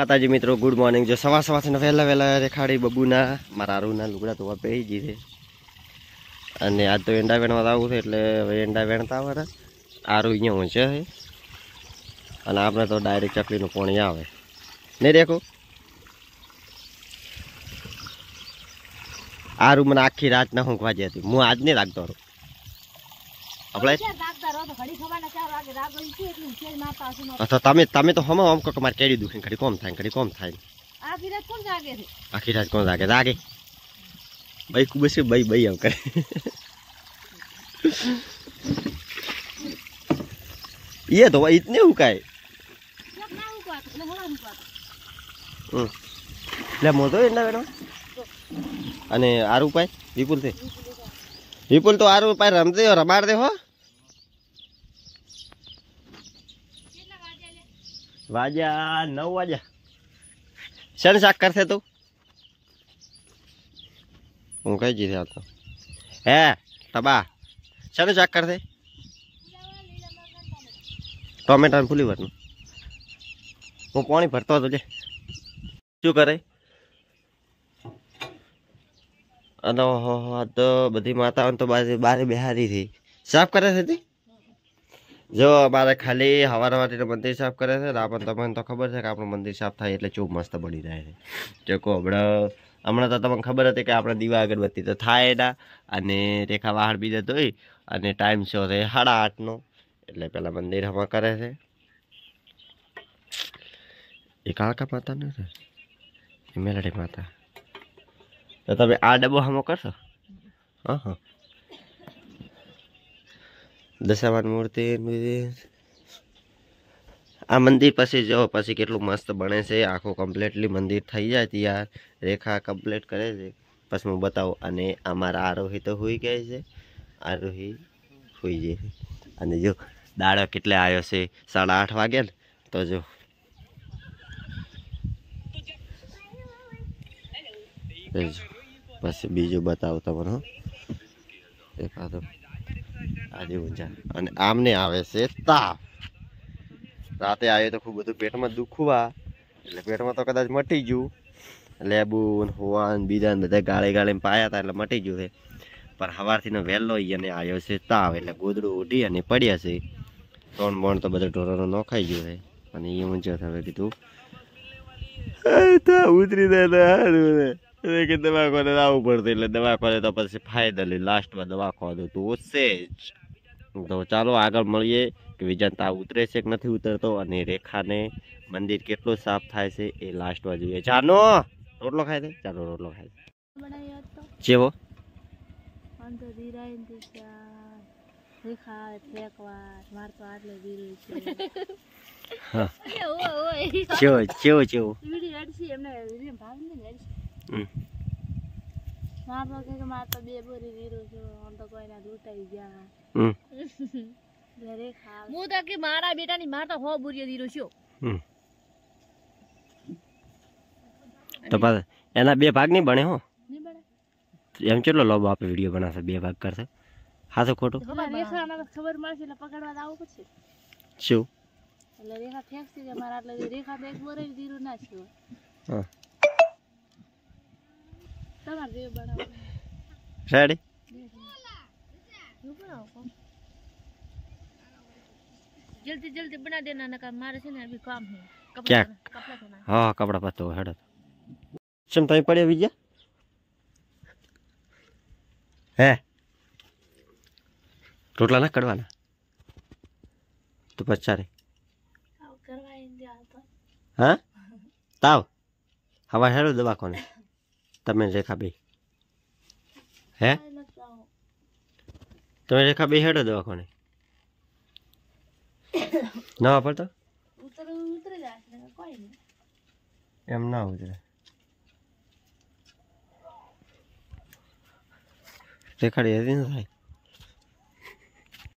માતાજી મિત્રો good morning જો સવાર સવારથી વહેલા વહેલા રેખાડી બબુના મારા રૂના લુગડા ધોવા પહેરી ગઈ છે અને આજ તો એંડા વેણવા આવું છે એટલે હવે એંડા વેણતા આવે આરું અહીંયા ઊંચે છે અને આપણે તો ડાયરેક્ટ ચકલીનું પાણી આવે નહીં રેખો આરુ મને આખી રાતના ના ઊંઘવા હતી હું આજ નહીં રાખતો હતો તમે તમે તો હમણાં આમ કહો મારે કેડી દુખે ઘડી કોમ થાય ઘડી કોમ થાય આખી રાત કોણ જાગે જાગે ભાઈ ખૂબ છે ભાઈ ભાઈ આમ કરે ये तो भाई इतने हुका है લે મોટો એટલા બેનો અને આર ઉપાય વિપુલ થઈ વિપુલ તો આરું પાય રમતે રમાડ દે હો વાજા નવ વાજા શેને શાક કરશે તું હું કઈ જી રહ્યા તો હે ટબા શેને શાક કરશે ટોમેટાને ફૂલી ભરનું હું પાણી ભરતો હતો જે શું કરે અને તો બધી માતાઓ તો બારે બિહારી હતી સાફ કરે છે તે જો અમારે ખાલી હવાર હવારથી મંદિર સાફ કરે છે ને આપણને તમને તો ખબર છે કે આપણું મંદિર સાફ થાય એટલે ચૂપ મસ્ત બની રહે છે ટેકો હમણાં હમણાં તો તમને ખબર હતી કે આપણે દીવા અગરબત્તી તો થાય ના અને રેખા વાહડ બીજા ધોઈ અને ટાઈમ શો છે સાડા આઠનો એટલે પેલા મંદિર હમણાં કરે છે એ કાળકા માતા ને છે મેલડી માતા તો તમે આ ડબ્બો હામો કરશો હા હા દશામાન મૂર્તિ આ મંદિર પછી જો પછી કેટલું મસ્ત બને છે આખું કમ્પ્લીટલી મંદિર થઈ જાય યાર રેખા કમ્પ્લીટ કરે છે પછી હું બતાવું અને અમારા આરોહી તો હોઈ ગયા છે આરોહી હોઈ જાય અને જો દાડો કેટલે આવ્યો છે સાડા આઠ વાગે ને તો જો Thank you. પછી બીજું બતાવું તમને એ પાછું આજે ઊંચા અને આમને આવે છે તાપ રાતે આવ્યો તો ખૂબ બધું પેટમાં દુખવા એટલે પેટમાં તો કદાચ મટી ગયું લેબુ હોવાન બીજા બધા ગાળે ગાળે પાયા હતા એટલે મટી ગયું છે પણ સવારથી વહેલો અને આવ્યો છે તાવ એટલે ગોદડું ઉઠી અને પડ્યા છે ત્રણ બોણ તો બધા ઢોરોનો નોખાઈ ગયું છે અને એ ઊંચો હવે કીધું ઉતરી દે કે દવાખાને આવવું પડતું એટલે દવા દવાખાને તો પછી ફાઇનલી લાસ્ટમાં દવા દવાખાનું તો છે જ તો ચાલો આગળ મળીએ કે વિજનતા ઉતરે છે કે નથી ઉતરતો અને રેખાને મંદિર કેટલો સાફ થાય છે એ લાસ્ટમાં જોઈએ જાનો રોટલો ખાય છે ચાલો રોટલો ખાય છે ચેવો ચેવો ચેવો ચેવો મારા કે મારે તો બે હો બોરી વીરો છો એના બે ભાગ નહીં બને હો એમ કેટલો લોબ આપે વિડીયો બનાવશે બે ભાગ કરશે હાથો ખોટું ખબર મળશે એટલે પકડવા આવું પછી શું એટલે રેખા ફેંકતી મારા એટલે રેખા બેગ બોરે દીરું ના છું હા જલ્દી જલ્દી બના દેના કામ મારે છે ને અભી કામ હે કપડા કપડા ધોના હા કપડા પતો હેડો ચમ તમે પડ્યા વિજ્યા હે રોટલા ના કડવાના તો પછી પચારે હા તાવ હવા હેડો દવા કોને તમે રેખાબી હે તમે રેખાબી હેડો દવાખાને ના વાપરતો એમ ના ઉતરે રેખાડી હતી ને સાહેબ